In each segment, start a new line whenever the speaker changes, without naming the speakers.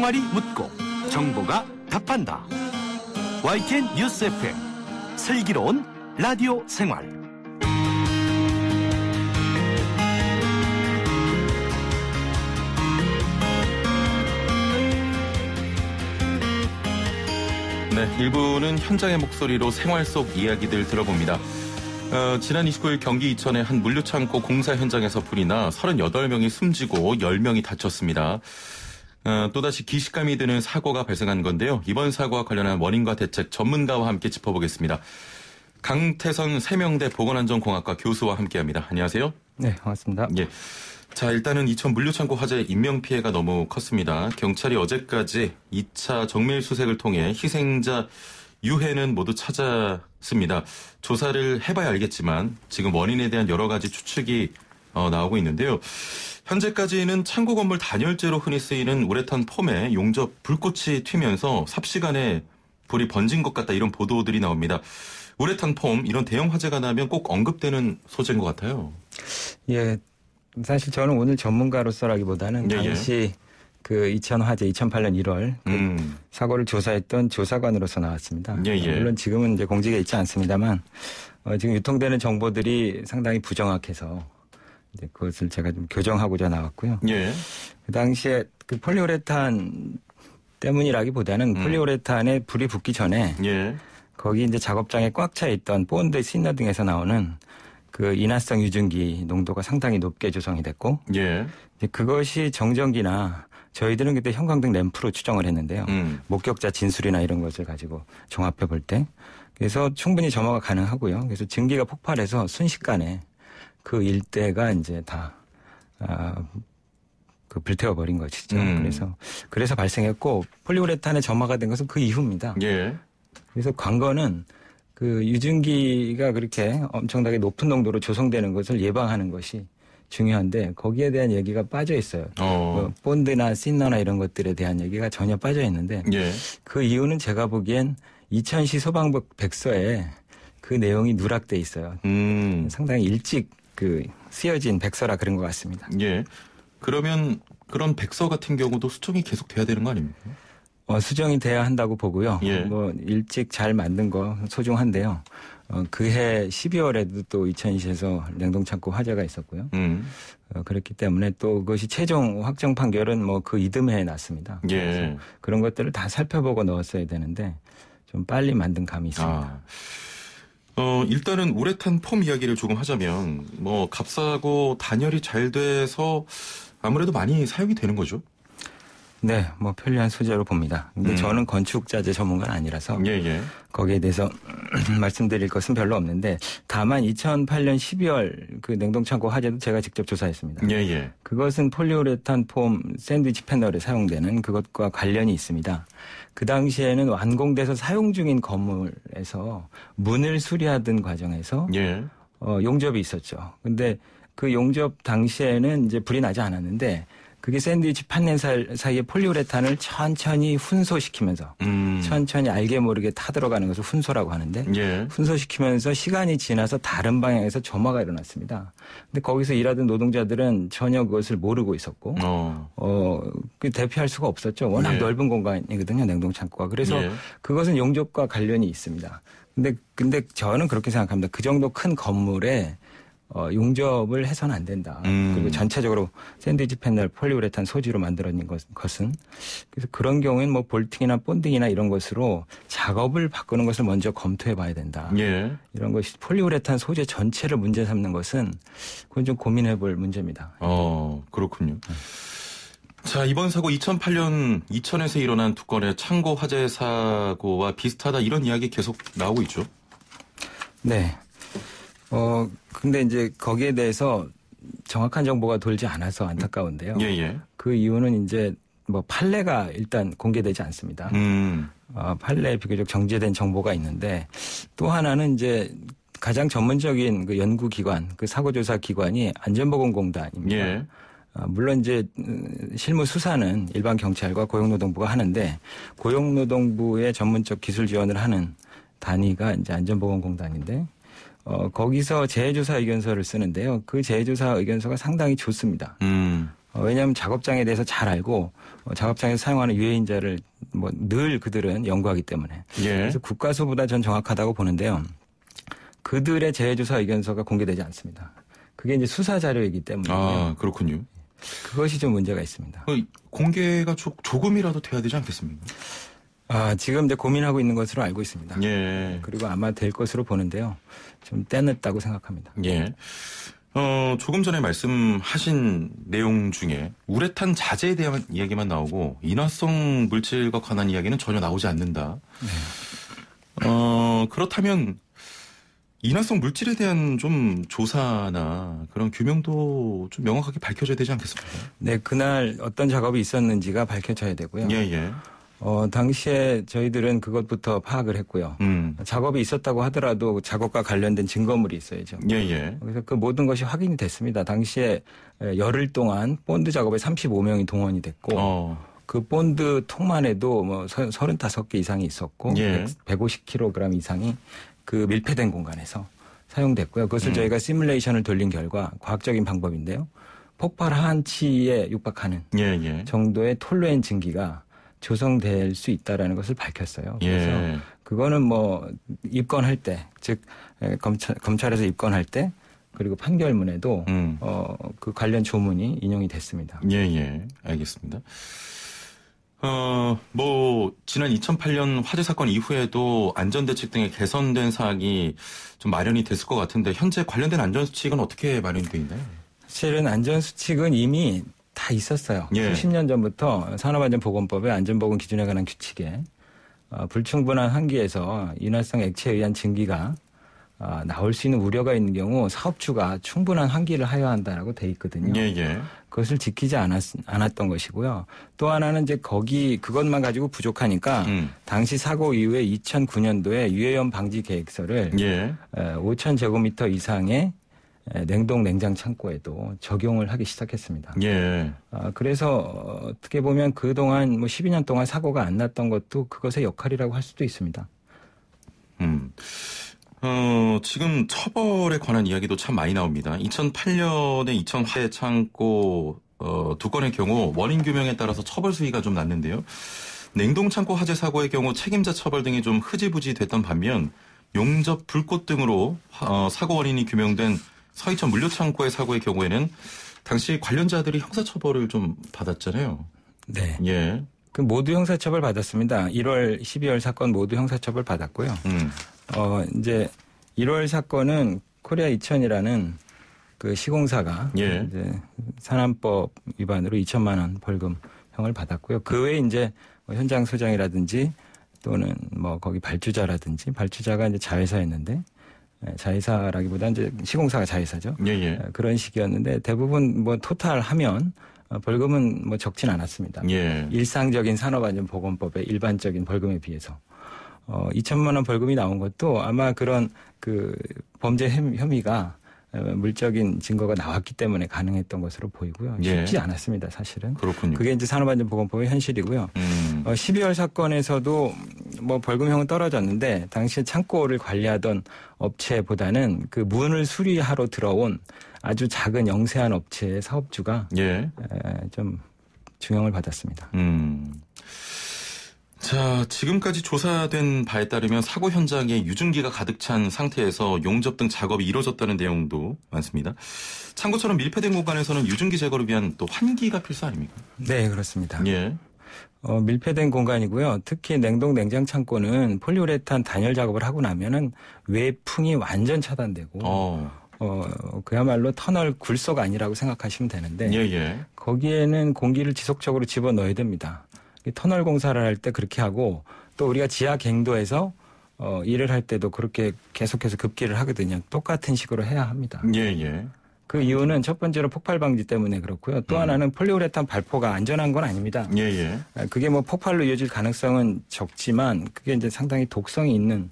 생활이 묻고 정보가 답한다. YTN 뉴스 FM 슬기로운 라디오 생활. 네, 일부는 현장의 목소리로 생활 속 이야기들 들어봅니다. 어, 지난 29일 경기 이천의 한 물류창고 공사 현장에서 불이 나 38명이 숨지고 10명이 다쳤습니다. 어, 또다시 기식감이 드는 사고가 발생한 건데요. 이번 사고와 관련한 원인과 대책 전문가와 함께 짚어보겠습니다. 강태선 세명대 보건안전공학과 교수와 함께합니다. 안녕하세요. 네, 반갑습니다. 예. 자, 일단은 이천 물류창고 화재 인명 피해가 너무 컸습니다. 경찰이 어제까지 2차 정밀 수색을 통해 희생자 유해는 모두 찾았습니다. 조사를 해봐야 알겠지만 지금 원인에 대한 여러 가지 추측이 어, 나오고 있는데요. 현재까지는 창고 건물 단열재로 흔히 쓰이는 우레탄 폼에 용접 불꽃이 튀면서 삽시간에 불이 번진 것 같다 이런 보도들이 나옵니다. 우레탄 폼 이런 대형 화재가 나면 꼭 언급되는 소재인 것 같아요.
예, 사실 저는 오늘 전문가로서라기보다는 예, 예. 당시 예. 그 그2000 화재 2008년 1월 그 음. 사고를 조사했던 조사관으로서 나왔습니다. 예, 예. 물론 지금은 이제 공직에 있지 않습니다만 어, 지금 유통되는 정보들이 상당히 부정확해서 이제 그것을 제가 좀 교정하고자 나왔고요. 예. 그 당시에 그폴리오레탄 때문이라기보다는 음. 폴리오레탄에 불이 붙기 전에 예. 거기 이제 작업장에 꽉 차 있던 본드 신나 등에서 나오는 그 인화성 유증기 농도가 상당히 높게 조성이 됐고 예. 이제 그것이 정전기나 저희들은 그때 형광등 램프로 추정을 했는데요. 음. 목격자 진술이나 이런 것을 가지고 종합해 볼 때. 그래서 충분히 점화가 가능하고요. 그래서 증기가 폭발해서 순식간에 그 일대가 이제 다 아, 그 불태워 버린 것이죠. 음. 그래서 그래서 발생했고 폴리우레탄의 점화가 된 것은 그 이후입니다. 예. 그래서 광거는 그 유증기가 그렇게 엄청나게 높은 농도로 조성되는 것을 예방하는 것이 중요한데 거기에 대한 얘기가 빠져 있어요. 어. 그 본드나 씬너나 이런 것들에 대한 얘기가 전혀 빠져 있는데 예. 그 이유는 제가 보기엔 이천시 소방법 백서에 그 내용이 누락돼 있어요. 음. 상당히 일찍 그 쓰여진 백서라 그런 것 같습니다. 예. 그러면 그런 백서 같은 경우도 수정이 계속 돼야 되는 거 아닙니까? 어, 수정이 돼야 한다고 보고요. 예. 뭐 일찍 잘 만든 거 소중한데요. 어, 그해 12월에도 또 이천시에서 냉동창고 화재가 있었고요. 음. 어, 그렇기 때문에 또 그것이 최종 확정 판결은 뭐 그 이듬해에 났습니다. 예. 그래서 그런 것들을 다 살펴보고 넣었어야 되는데 좀
빨리 만든 감이 있습니다. 아. 어, 일단은 우레탄 폼 이야기를 조금 하자면, 뭐, 값싸고 단열이 잘 돼서 아무래도 많이 사용이 되는 거죠?
네, 뭐 편리한 소재로 봅니다. 근데 음. 저는 건축 자재 전문가는 아니라서 예, 예. 거기에 대해서 말씀드릴 것은 별로 없는데 다만 2008년 12월 그 냉동창고 화재도 제가 직접 조사했습니다. 예, 예. 그것은 폴리오레탄폼 샌드위치 패널에 사용되는 그것과 관련이 있습니다. 그 당시에는 완공돼서 사용 중인 건물에서 문을 수리하던 과정에서 예. 어, 용접이 있었죠. 근데 그 용접 당시에는 이제 불이 나지 않았는데 그게 샌드위치 판넬 사이에 폴리우레탄을 천천히 훈소시키면서 음. 천천히 알게 모르게 타들어가는 것을 훈소라고 하는데 예. 훈소시키면서 시간이 지나서 다른 방향에서 점화가 일어났습니다. 근데 거기서 일하던 노동자들은 전혀 그것을 모르고 있었고 어, 어 그 대피할 수가 없었죠. 워낙 예. 넓은 공간이거든요, 냉동 창고가. 그래서 예. 그것은 용접과 관련이 있습니다. 근데 근데 저는 그렇게 생각합니다. 그 정도 큰 건물에 어, 용접을 해서는 안 된다. 음. 그리고 전체적으로 샌드위치 패널 폴리우레탄 소지로 만들어진 것, 것은 그래서 그런 경우에는 뭐 볼팅이나 본딩이나 이런 것으로 작업을 바꾸는 것을 먼저 검토해 봐야 된다. 예. 이런 것이 폴리우레탄 소재 전체를 문제 삼는 것은 그건 좀 고민해 볼 문제입니다.
어, 그렇군요. 네. 자, 이번 사고 2008년 이천에서 일어난 두 건의 창고 화재 사고와 비슷하다 이런 이야기 계속 나오고 있죠.
네. 어, 근데 이제 거기에 대해서 정확한 정보가 돌지 않아서 안타까운데요. 예, 예. 그 이유는 이제 뭐 판례가 일단 공개되지 않습니다. 음. 어, 판례에 비교적 정제된 정보가 있는데 또 하나는 이제 가장 전문적인 그 연구기관, 그 사고조사 기관이 안전보건공단입니다. 예. 어, 물론 이제 음, 실무 수사는 일반 경찰과 고용노동부가 하는데 고용노동부의 전문적 기술 지원을 하는 단위가 이제 안전보건공단인데 어, 거기서 재조사 의견서를 쓰는데요. 그 재조사 의견서가 상당히 좋습니다. 음. 어, 왜냐하면 작업장에 대해서 잘 알고 어, 작업장에서 사용하는 유해인자를 뭐 늘 그들은 연구하기 때문에 예. 그래서 국가수보다 전 정확하다고 보는데요. 그들의 재조사 의견서가 공개되지 않습니다. 그게 이제 수사 자료이기 때문에 아 그렇군요. 그것이 좀 문제가 있습니다. 그 공개가 조, 금이라도 돼야 되지 않겠습니까? 아, 지금 이제 고민하고 있는 것으로 알고 있습니다. 예. 그리고 아마 될 것으로 보는데요. 좀 때늦다고 생각합니다.
예. 어, 조금 전에 말씀하신 내용 중에 우레탄 자재에 대한 이야기만 나오고 인화성 물질과 관한 이야기는 전혀 나오지 않는다. 네. 어, 그렇다면 인화성 물질에 대한 좀 조사나 그런 규명도 좀 명확하게 밝혀져야 되지 않겠습니까? 네, 그날 어떤 작업이
있었는지가 밝혀져야 되고요. 예, 예. 어, 당시에 저희들은 그것부터 파악을 했고요. 음. 작업이 있었다고 하더라도 작업과 관련된 증거물이 있어야죠. 예, 예. 그래서 그 모든 것이 확인이 됐습니다. 당시에 열흘 동안 본드 작업에 35명이 동원이 됐고, 어. 그 본드 통만 해도 뭐 35개 이상이 있었고, 예. 150kg 이상이 그 밀폐된 공간에서 사용됐고요. 그것을 음. 저희가 시뮬레이션을 돌린 결과 과학적인 방법인데요. 폭발 한치에 육박하는 예, 예. 정도의 톨루엔 증기가 조성될 수 있다라는 것을 밝혔어요. 예. 그래서 예. 그거는 뭐 입건할 때, 즉 검찰 검찰에서 입건할 때 그리고 판결문에도 음. 어, 그 관련 조문이 인용이 됐습니다. 예, 예. 알겠습니다.
어, 뭐, 지난 2008년 화재 사건 이후에도 안전대책 등의 개선된 사항이 좀 마련이 됐을 것 같은데, 현재 관련된 안전수칙은 어떻게 마련돼 있나요?
실은 안전수칙은 이미 다 있었어요. 예. 수십 년 전부터 산업안전보건법의 안전보건 기준에 관한 규칙에 어, 불충분한 환기에서 인화성 액체에 의한 증기가 어, 나올 수 있는 우려가 있는 경우 사업주가 충분한 환기를 하여야 한다라고 돼 있거든요. 예, 예. 그것을 지키지 않았, 않았던 것이고요. 또 하나는 이제 거기 그것만 가지고 부족하니까 음. 당시 사고 이후에 2009년도에 유해염 방지 계획서를 예. 5 0 0 0 제곱미터 이상의 냉동 냉장 창고에도 적용을 하기 시작했습니다. 예. 아, 그래서 어떻게 보면 그 동안 뭐 12년 동안 사고가 안 났던 것도 그것의 역할이라고 할 수도 있습니다.
음. 어, 지금 처벌에 관한 이야기도 참 많이 나옵니다. 2008년에 이천 화해 창고 어, 두 건의 경우 원인 규명에 따라서 처벌 수위가 좀 낮는데요. 냉동 창고 화재 사고의 경우 책임자 처벌 등이 좀 흐지부지 됐던 반면 용접 불꽃 등으로 어, 사고 원인이 규명된 서희천 물류창고의 사고의 경우에는 당시 관련자들이 형사처벌을 좀 받았잖아요. 네. 예. 그 모두 형사처벌 받았습니다. 1월, 12월 사건 모두 형사처벌
받았고요. 음. 어, 이제 1월 사건은 코리아 이천이라는 그 시공사가 예. 이제 산안법 위반으로 2천만 원 벌금형을 받았고요. 그 외에 이제 뭐 현장 소장이라든지 또는 뭐 거기 발주자라든지 발주자가 이제 자회사였는데 네, 자회사라기보다 이제 시공사가 자회사죠. 예, 예. 네, 그런 식이었는데 대부분 뭐 토탈 하면 어, 벌금은 뭐 적진 않았습니다. 예. 일상적인 산업안전보건법의 일반적인 벌금에 비해서 어 2천만 원 벌금이 나온 것도 아마 그런 그 범죄 혐의가 어, 물적인 증거가 나왔기 때문에 가능했던 것으로 보이고요. 예. 쉽지 예. 않았습니다, 사실은. 그렇군요. 그게 이제 산업안전보건법의 현실이고요. 음. 어, 12월 사건에서도 뭐 벌금형은 떨어졌는데 당시 에 창고를 관리하던 업체보다는 그 문을 수리하러 들어온 아주 작은 영세한 업체의 사업주가 예. 에, 좀 중형을 받았습니다.
음. 자, 지금까지 조사된 바에 따르면 사고 현장에 유증기가 가득 찬 상태에서 용접 등 작업이 이루어졌다는 내용도 많습니다. 창고처럼 밀폐된 공간에서는 유증기 제거를 위한 또 환기가 필수 아닙니까? 네, 그렇습니다.
예. 어, 밀폐된 공간이고요. 특히 냉동 냉장 창고는 폴리우레탄 단열 작업을 하고 나면은 외풍이 완전 차단되고 어. 어, 그야말로 터널 굴소 아니라고 생각하시면 되는데 예, 예. 거기에는 공기를 지속적으로 집어넣어야 됩니다. 터널 공사를 할 때 그렇게 하고 또 우리가 지하 갱도에서 어, 일을 할 때도 그렇게 계속해서 급기를 하거든요. 똑같은 식으로 해야 합니다. 예, 예. 그 이유는 첫 번째로 폭발 방지 때문에 그렇고요. 또 음. 하나는 폴리우레탄 발포가 안전한 건 아닙니다. 예, 예. 아, 그게 뭐 폭발로 이어질 가능성은 적지만 그게 이제 상당히 독성이 있는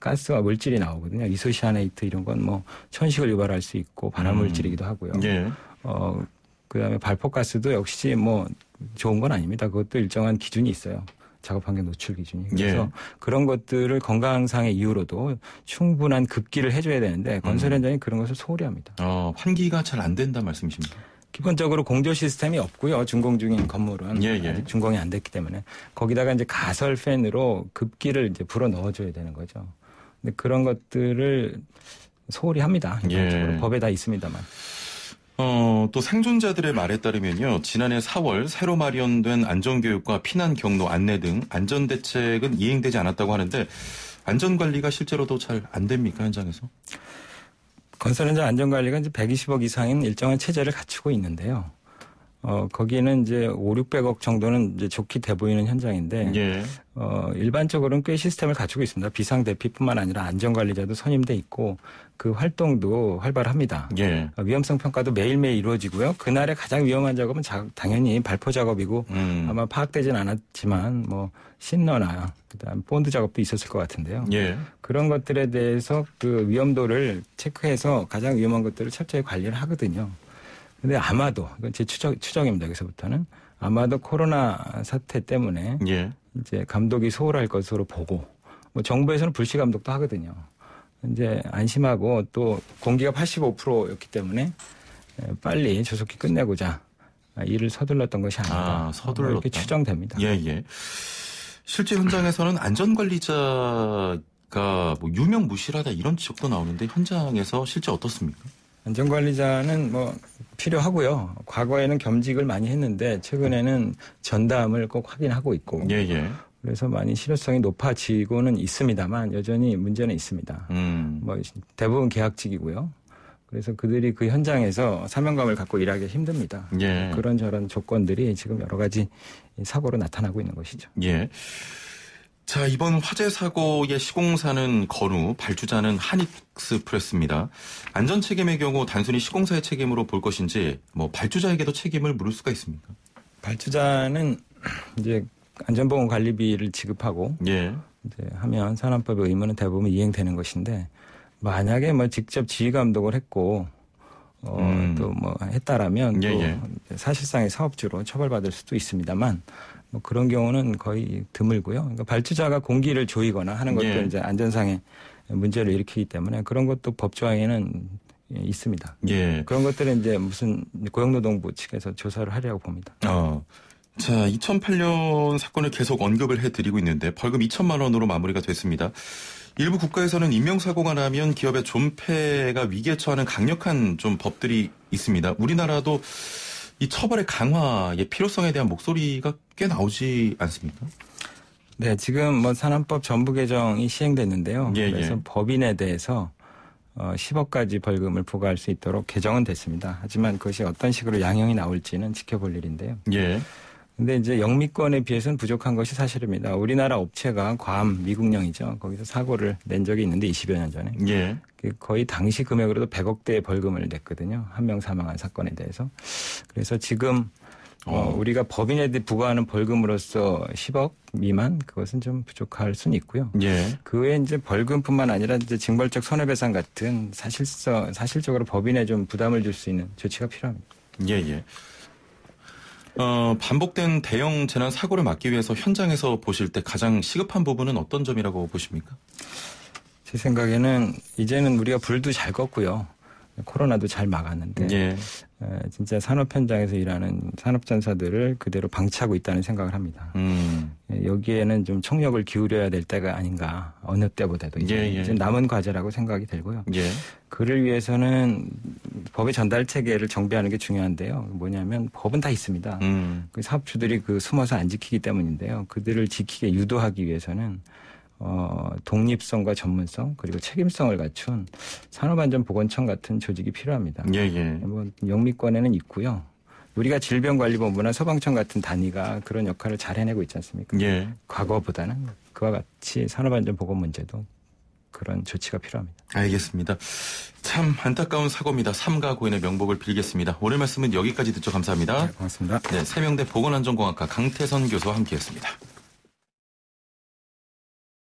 가스와 물질이 나오거든요. 이소시아네이트 이런 건 뭐 천식을 유발할 수 있고 발암물질이기도 음. 하고요. 음. 예. 어, 그다음에 발포 가스도 역시 뭐 좋은 건 아닙니다. 그것도 일정한 기준이 있어요. 작업 환경 노출 기준이. 그래서 예. 그런 것들을 건강상의 이유로도 충분한 급기를 해줘야 되는데 음. 건설 현장이 음. 그런 것을 소홀히 합니다. 어, 환기가 잘 안 된다 말씀이십니까? 기본적으로 공조 시스템이 없고요. 준공 중인 건물은 예, 예. 준공이 안 됐기 때문에 거기다가 이제 가설 팬으로 급기를 이제 불어 넣어줘야 되는 거죠. 근데 그런 것들을 소홀히 합니다. 예. 기본적으로 예. 법에 다 있습니다만.
어, 또 생존자들의 말에 따르면요. 지난해 4월 새로 마련된 안전교육과 피난 경로 안내 등 안전대책은 이행되지 않았다고 하는데 안전관리가 실제로도 잘 안 됩니까? 현장에서? 건설 현장 안전관리가
이제 120억 이상인 일정한 체제를 갖추고 있는데요. 어, 거기는 이제 5, 600억 정도는 이제 좋게 돼 보이는 현장인데, 예. 어, 일반적으로는 꽤 시스템을 갖추고 있습니다. 비상대피뿐만 아니라 안전관리자도 선임돼 있고, 그 활동도 활발합니다. 예. 어, 위험성 평가도 매일매일 이루어지고요. 그날의 가장 위험한 작업은 자, 당연히 발포 작업이고, 음. 아마 파악되진 않았지만, 뭐, 신너나, 그 다음 본드 작업도 있었을 것 같은데요. 예. 그런 것들에 대해서 그 위험도를 체크해서 가장 위험한 것들을 철저히 관리를 하거든요. 근데 아마도 이건 제 추적 추정입니다. 여기서부터는 아마도 코로나 사태 때문에 예. 이제 감독이 소홀할 것으로 보고 뭐 정부에서는 불시 감독도 하거든요. 이제 안심하고 또 공기가 85%였기 때문에 예, 빨리 조속히 끝내고자 일을 서둘렀던 것이 아닌가 아, 뭐 서둘렀다. 이렇게 추정됩니다.
예, 예. 실제 현장에서는 안전관리자가 뭐 유명무실하다 이런 지적도 나오는데 현장에서 실제 어떻습니까?
안전관리자는 뭐 필요하고요. 과거에는 겸직을 많이 했는데 최근에는 전담을 꼭 확인하고 있고. 예, 예. 그래서 많이 실효성이 높아지고는 있습니다만 여전히 문제는 있습니다. 음. 뭐 대부분 계약직이고요. 그래서 그들이 그 현장에서 사명감을 갖고 일하기 힘듭니다. 예. 그런 저런 조건들이 지금 여러 가지 사고로 나타나고 있는 것이죠.
예. 자, 이번 화재 사고의 시공사는 건우, 발주자는 한익스프레스입니다. 안전 책임의 경우 단순히 시공사의 책임으로 볼 것인지 뭐 발주자에게도 책임을 물을 수가 있습니까? 발주자는 이제 안전보건 관리비를 지급하고 예. 이제
하면 산안법의 의무는 대부분 이행되는 것인데 만약에 뭐 직접 지휘 감독을 했고 어, 음. 또뭐 했다라면 예, 예. 사실상의 사업주로 처벌받을 수도 있습니다만 뭐 그런 경우는 거의 드물고요. 그러니까 발주자가 공기를 조이거나 하는 것도 예. 이제 안전상의 문제를 일으키기 때문에 그런 것도 법조항에는 있습니다. 예. 그런 것들은 이제 무슨 고용노동부 측에서 조사를 하려고 봅니다.
어. 자, 2008년 사건을 계속 언급을 해드리고 있는데 벌금 2천만 원으로 마무리가 됐습니다. 일부 국가에서는 인명사고가 나면 기업의 존폐가 위기에처하는 강력한 좀 법들이 있습니다. 우리나라도 이 처벌의 강화의 필요성에 대한 목소리가 꽤 나오지 않습니까? 네, 지금 뭐 산안법 전부 개정이
시행됐는데요. 예, 예. 그래서 예. 법인에 대해서 어, 10억까지 벌금을 부과할 수 있도록 개정은 됐습니다. 하지만 그것이 어떤 식으로 양형이 나올지는 지켜볼 일인데요. 예. 근데 이제 영미권에 비해서는 부족한 것이 사실입니다. 우리나라 업체가 괌 미국령이죠. 거기서 사고를 낸 적이 있는데 20여 년 전에. 예. 그 거의 당시 금액으로도 100억대의 벌금을 냈거든요. 한 명 사망한 사건에 대해서. 그래서 지금 어, 어. 우리가 법인에 대해 부과하는 벌금으로서 10억 미만 그것은 좀 부족할 수는 있고요. 예. 그 외에 이제 벌금뿐만 아니라 이제 징벌적 손해배상 같은 사실성 사실적으로 법인에 좀 부담을 줄 수 있는 조치가 필요합니다.
예 예. 어, 반복된 대형 재난 사고를 막기 위해서 현장에서 보실 때 가장 시급한 부분은 어떤 점이라고 보십니까?
제 생각에는 이제는 우리가 불도 잘 껐고요. 코로나도 잘 막았는데 예. 진짜 산업 현장에서 일하는 산업 전사들을 그대로 방치하고 있다는 생각을 합니다. 음. 예, 여기에는 좀 총력을 기울여야 될 때가 아닌가 어느 때보다도 이제, 예, 예. 남은 과제라고 생각이 들고요. 예. 그를 위해서는 법의 전달 체계를 정비하는 게 중요한데요. 뭐냐면 법은 다 있습니다. 음. 그 사업주들이 그 숨어서 안 지키기 때문인데요. 그들을 지키게 유도하기 위해서는 어, 독립성과 전문성 그리고 책임성을 갖춘 산업안전보건청 같은 조직이 필요합니다. 예, 예. 뭐 영미권에는 있고요. 우리가 질병관리본부나 소방청 같은 단위가
그런 역할을 잘 해내고 있지 않습니까? 예.
과거보다는 그와 같이 산업안전보건 문제도 그런 조치가 필요합니다.
알겠습니다. 참 안타까운 사고입니다. 삼가고인의 명복을 빌겠습니다. 오늘 말씀은 여기까지 듣죠. 감사합니다. 네, 고맙습니다. 네, 세명대 보건안전공학과 강태선 교수와 함께했습니다.